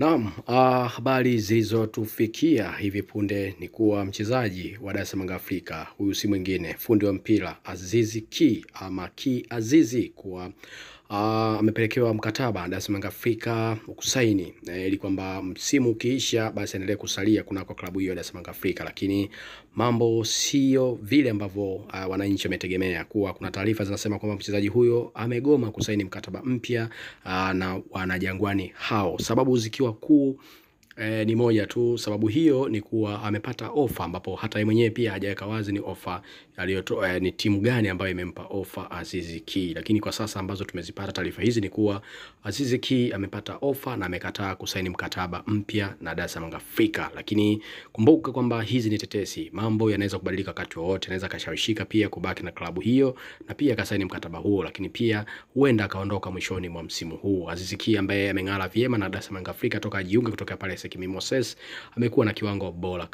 Naam, ah, habari zilizotufikia hivi punde ni kuwa mchezaji wa Dar es Salaam Afrika huyu si mwingine fundi wa mpira Azizi Ki ama Ki Azizi kuwa Ah, amepelekewa mkataba Simba Afrika kusaini eh, ili kwamba msimu ukiisha basi endelee kusalia kuna kwa klabu hiyo ya Simba Afrika, lakini mambo sio vile ambavyo ah, wananchi wametegemea, kuwa kuna taarifa zinasema kwamba mchezaji huyo amegoma kusaini mkataba mpya ah, na wanajangwani hao, sababu zikiwa kuu E, ni moja tu sababu hiyo ni kuwa amepata ofa ambapo hata yeye mwenyewe pia hajaweka wazi ni ofa aliyotoa e, eh, ni timu gani ambayo imempa ofa Azizi Ki, lakini kwa sasa ambazo tumezipata taarifa hizi ni kuwa Azizi Ki amepata ofa na amekataa kusaini mkataba mpya na Dar es Salaam Africa. Lakini kumbuka kwamba hizi ni tetesi, mambo yanaweza kubadilika wakati wowote, anaweza akashawishika pia kubaki na klabu hiyo na pia akasaini mkataba huo, lakini pia huenda akaondoka mwishoni mwa msimu huu. Azizi Ki ambaye ameng'ara vyema na Dar es Salaam Africa toka ajiunge kutoka pale Isaac Mimoses amekuwa na kiwango bora.